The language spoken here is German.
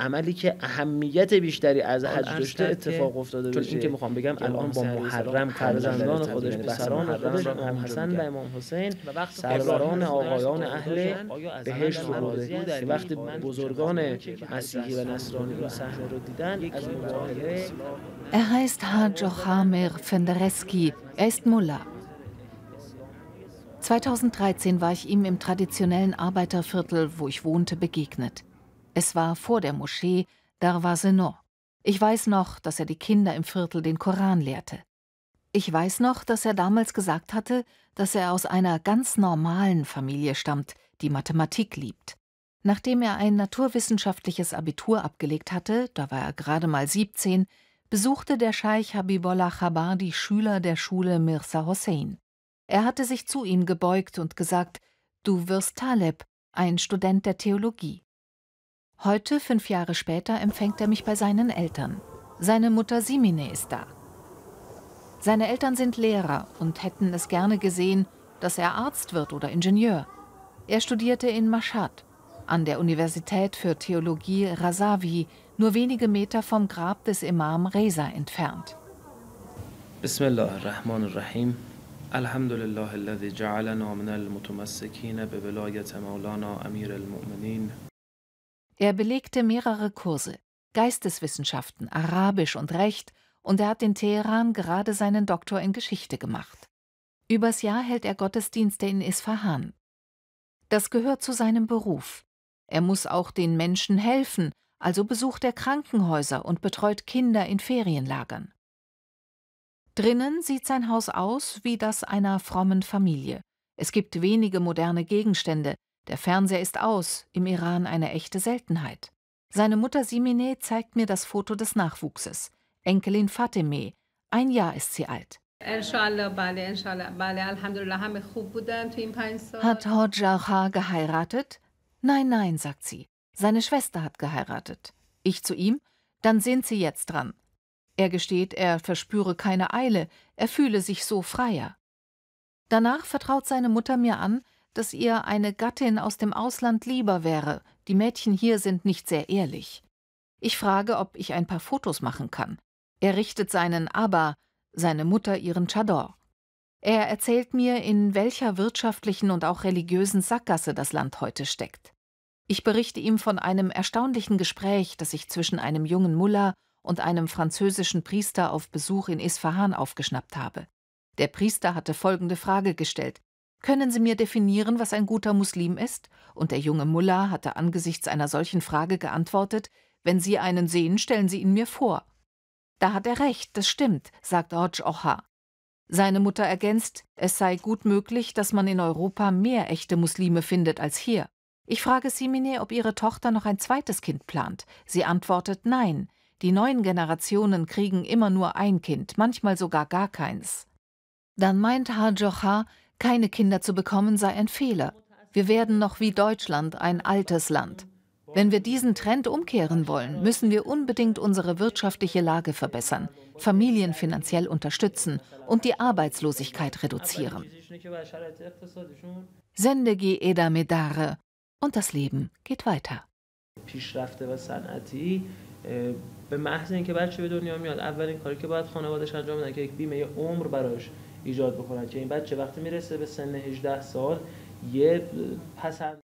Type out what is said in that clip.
عملی که اهمیت بیشتری از حج داشته اتفاق افتاده چون این میخوام بگم یعنی الان با محرم فرزندان خودش پسران خودش امام حسن و امام حسین سروران آقایان اهل بهشت رو برده وقتی بزرگان مسیحی و نصرانی رو صحنه رو دیدن از Er heißt Haj Jochamer Fendereski, er ist Mullah. 2013 war ich ihm im traditionellen Arbeiterviertel, wo ich wohnte, begegnet. Es war vor der Moschee Darwasenot. Ich weiß noch, dass er die Kinder im Viertel den Koran lehrte. Ich weiß noch, dass er damals gesagt hatte, dass er aus einer ganz normalen Familie stammt, die Mathematik liebt. Nachdem er ein naturwissenschaftliches Abitur abgelegt hatte, da war er gerade mal 17, besuchte der Scheich Habibollah Chabar die Schüler der Schule Mirza Hossein. Er hatte sich zu ihm gebeugt und gesagt, du wirst Taleb, ein Student der Theologie. Heute, fünf Jahre später, empfängt er mich bei seinen Eltern. Seine Mutter Simine ist da. Seine Eltern sind Lehrer und hätten es gerne gesehen, dass er Arzt wird oder Ingenieur. Er studierte in Mashhad, an der Universität für Theologie Razavi, nur wenige Meter vom Grab des Imam Reza entfernt. Bismillahirrahmanirrahim. الحمد لله الذي جعلنا من المتمسكين Maulana Amir al-Mu'minin er belegte mehrere Kurse, Geisteswissenschaften, Arabisch und Recht, und er hat in Teheran gerade seinen Doktor in Geschichte gemacht. Übers Jahr hält er Gottesdienste in Isfahan. Das gehört zu seinem Beruf. Er muss auch den Menschen helfen, also besucht er Krankenhäuser und betreut Kinder in Ferienlagern. Drinnen sieht sein Haus aus wie das einer frommen Familie. Es gibt wenige moderne Gegenstände, der Fernseher ist aus, im Iran eine echte Seltenheit. Seine Mutter Simine zeigt mir das Foto des Nachwuchses. Enkelin Fatime, ein Jahr ist sie alt. Hat Hodjaha geheiratet? Nein, nein, sagt sie. Seine Schwester hat geheiratet. Ich zu ihm? Dann sind sie jetzt dran. Er gesteht, er verspüre keine Eile, er fühle sich so freier. Danach vertraut seine Mutter mir an, dass ihr eine Gattin aus dem Ausland lieber wäre. Die Mädchen hier sind nicht sehr ehrlich. Ich frage, ob ich ein paar Fotos machen kann. Er richtet seinen Abba, seine Mutter ihren Chador. Er erzählt mir, in welcher wirtschaftlichen und auch religiösen Sackgasse das Land heute steckt. Ich berichte ihm von einem erstaunlichen Gespräch, das ich zwischen einem jungen Mullah und einem französischen Priester auf Besuch in Isfahan aufgeschnappt habe. Der Priester hatte folgende Frage gestellt: können Sie mir definieren, was ein guter Muslim ist? Und der junge Mullah hatte angesichts einer solchen Frage geantwortet, wenn Sie einen sehen, stellen Sie ihn mir vor. Da hat er recht, das stimmt, sagt Hodge Ocha. Seine Mutter ergänzt, es sei gut möglich, dass man in Europa mehr echte Muslime findet als hier. Ich frage Simine, ob ihre Tochter noch ein zweites Kind plant. Sie antwortet nein. Die neuen Generationen kriegen immer nur ein Kind, manchmal sogar gar keins. Dann meint Hajocha, keine Kinder zu bekommen sei ein Fehler. Wir werden noch wie Deutschland ein altes Land. Wenn wir diesen Trend umkehren wollen, müssen wir unbedingt unsere wirtschaftliche Lage verbessern, Familien finanziell unterstützen und die Arbeitslosigkeit reduzieren. Sendegi Eda Medare. Und das Leben geht weiter. به محض اینکه بچه به دنیا میاد اولین کاری که باید خانوادهش انجام بدن که یک بیمه عمر براش ایجاد بکنن که این بچه وقتی میرسه به سن 18 سال یه پسند